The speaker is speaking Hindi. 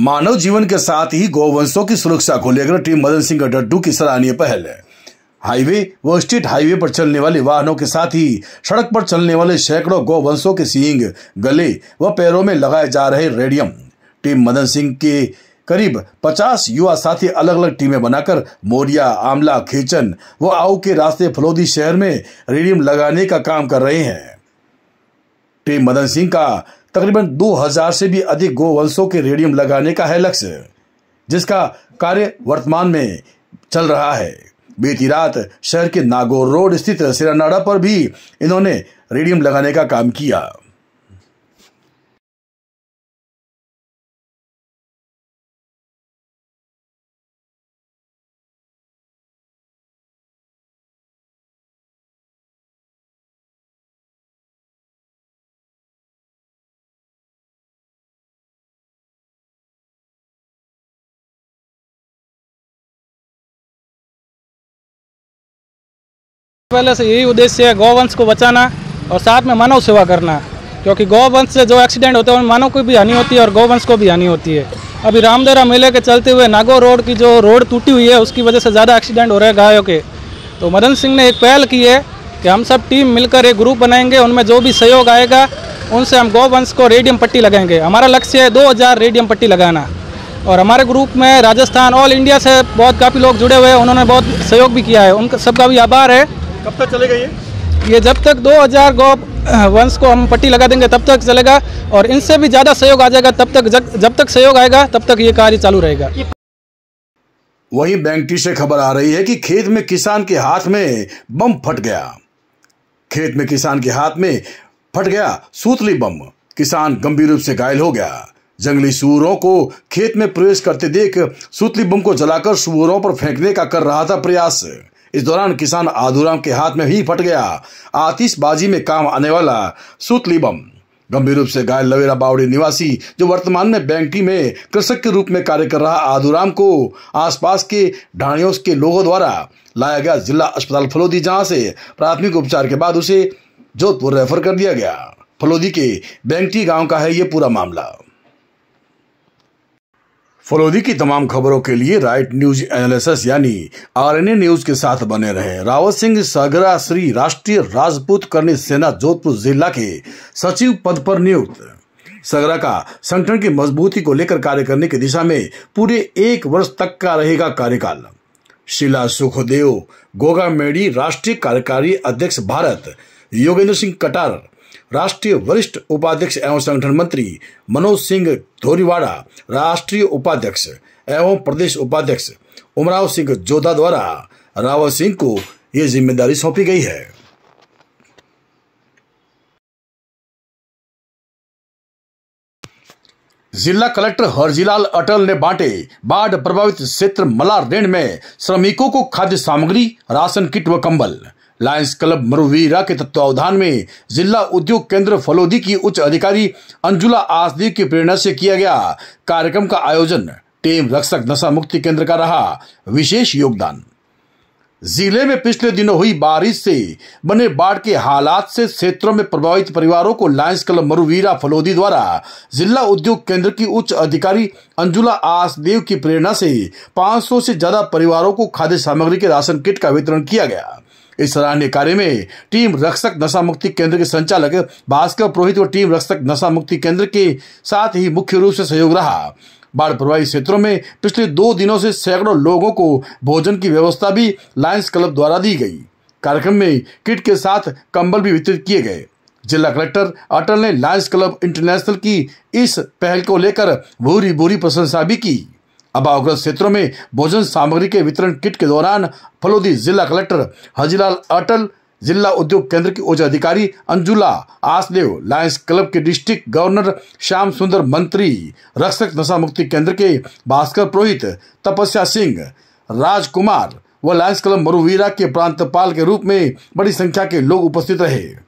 मानव जीवन के साथ ही गोवंशों की सुरक्षा को लेकर टीम मदन सिंह डड्डू की सराहनीय पहल है हाईवे व स्टेट हाईवे पर चलने वाले वाहनों के साथ ही सड़क पर चलने वाले सैकड़ों गोवंशों के सींग गले व पैरों में लगाए जा रहे रेडियम टीम मदन सिंह के करीब 50 युवा साथी अलग अलग टीमें बनाकर मोरिया आमला खेचन व आऊ के रास्ते फलोदी शहर में रेडियम लगाने का काम कर रहे हैं टीम मदन सिंह का तकरीबन 2000 से भी अधिक गोवंशों के रेडियम लगाने का है लक्ष्य जिसका कार्य वर्तमान में चल रहा है बीती रात शहर के नागौर रोड स्थित सिरानाडा पर भी इन्होंने रेडियम लगाने का काम किया पहले से यही उद्देश्य है गौवंश को बचाना और साथ में मानव सेवा करना क्योंकि गौवंश से जो एक्सीडेंट होते हैं मानव को भी हानि होती है और गौवंश को भी हानि होती है अभी रामदेरा मेले के चलते हुए नागौर रोड की जो रोड टूटी हुई है उसकी वजह से ज़्यादा एक्सीडेंट हो रहे हैं गायों के तो मदन सिंह ने एक पहल की है कि हम सब टीम मिलकर एक ग्रुप बनाएंगे उनमें जो भी सहयोग आएगा उनसे हम गौवंश को रेडियम पट्टी लगाएंगे हमारा लक्ष्य है दो रेडियम पट्टी लगाना और हमारे ग्रुप में राजस्थान ऑल इंडिया से बहुत काफ़ी लोग जुड़े हुए हैं उन्होंने बहुत सहयोग भी किया है उनका सबका भी आभार है कब तक चलेगा ये ये जब तक 2000 गौ वंश को हम पट्टी लगा देंगे तब तक चलेगा और इनसे भी ज़्यादा सहयोग आ जाएगा तब तक जब, जब तक सहयोग आएगा तब तक ये कार्य चालू रहेगा वहीं बैंकटी से खबर आ रही है कि खेत में किसान के हाथ में बम फट गया खेत में किसान के हाथ में फट गया सूतली बम किसान गंभीर रूप से घायल हो गया जंगली सूअरों को खेत में प्रवेश करते देख सूतली बम को जलाकर सूअरों पर फेंकने का कर रहा था प्रयास इस दौरान किसान आधुराम के हाथ में ही फट गया आतिशबाजी में काम आने वाला सुतलीबम बम गंभीर रूप से घायल लवेरा बावड़ी निवासी जो वर्तमान में बैंकी में कृषक के रूप में कार्य कर रहा आधुराम को आसपास के ढाणियों के लोगों द्वारा लाया गया जिला अस्पताल फलोदी जहां से प्राथमिक उपचार के बाद उसे जोधपुर रेफर कर दिया गया फलोदी के बैंकी गांव का है ये पूरा मामला फलोदी की तमाम खबरों के लिए राइट न्यूज एनालिसिस यानी आरएनए न्यूज के साथ बने रहे रावत सिंह सागरा श्री राष्ट्रीय राजपूत कर्णी सेना जोधपुर जिला के सचिव पद पर नियुक्त सगरा का संगठन की मजबूती को लेकर कार्य करने की दिशा में पूरे एक वर्ष तक का रहेगा कार्यकाल शिला सुखदेव गोगा मेडी राष्ट्रीय कार्यकारी अध्यक्ष भारत योगेंद्र सिंह कटार राष्ट्रीय वरिष्ठ उपाध्यक्ष एवं संगठन मंत्री मनोज सिंह धोरीवाड़ा राष्ट्रीय उपाध्यक्ष एवं प्रदेश उपाध्यक्ष उमराव सिंह जोधा द्वारा रावत सिंह को ये जिम्मेदारी सौंपी गई है जिला कलेक्टर हरजीलाल अटल ने बांटे बाढ़ प्रभावित क्षेत्र मलार रेण में श्रमिकों को खाद्य सामग्री राशन किट व कंबल लायंस क्लब मरुवीरा के तत्वावधान में जिला उद्योग केंद्र फलोदी की उच्च अधिकारी अंजुला आसदी की प्रेरणा से किया गया कार्यक्रम का आयोजन टीम रक्षक नशा मुक्ति केंद्र का रहा विशेष योगदान जिले में पिछले दिनों हुई बारिश से बने बाढ़ के हालात से क्षेत्रों में प्रभावित परिवारों को लायंस क्लब मरुवीरा फलोदी द्वारा जिला उद्योग केंद्र की उच्च अधिकारी अंजुला आसदेव की प्रेरणा से 500 से ज्यादा परिवारों को खाद्य सामग्री के राशन किट का वितरण किया गया इस सराहनीय कार्य में टीम रक्षक नशा मुक्ति केंद्र के संचालक भास्कर पुरोहित व टीम रक्षक नशा मुक्ति केंद्र के साथ ही मुख्य रूप से सहयोग रहा बाढ़ प्रभावित क्षेत्रों में पिछले दो दिनों से सैकड़ों लोगों को भोजन की व्यवस्था भी लायंस क्लब द्वारा दी गई कार्यक्रम में किट के साथ कंबल भी वितरित किए गए जिला कलेक्टर अटल ने लायंस क्लब इंटरनेशनल की इस पहल को लेकर भूरी भूरी प्रशंसा भी की अभावग्रस्त क्षेत्रों में भोजन सामग्री के वितरण किट के दौरान फलोदी जिला कलेक्टर हजीलाल अटल जिला उद्योग केंद्र की उच्च अधिकारी अंजुला आसदेव लायंस क्लब के डिस्ट्रिक्ट गवर्नर श्याम सुंदर मंत्री रक्षक नशा मुक्ति केंद्र के भास्कर पुरोहित तपस्या सिंह राजकुमार व लायंस क्लब मरुवीरा के प्रांतपाल के रूप में बड़ी संख्या के लोग उपस्थित रहे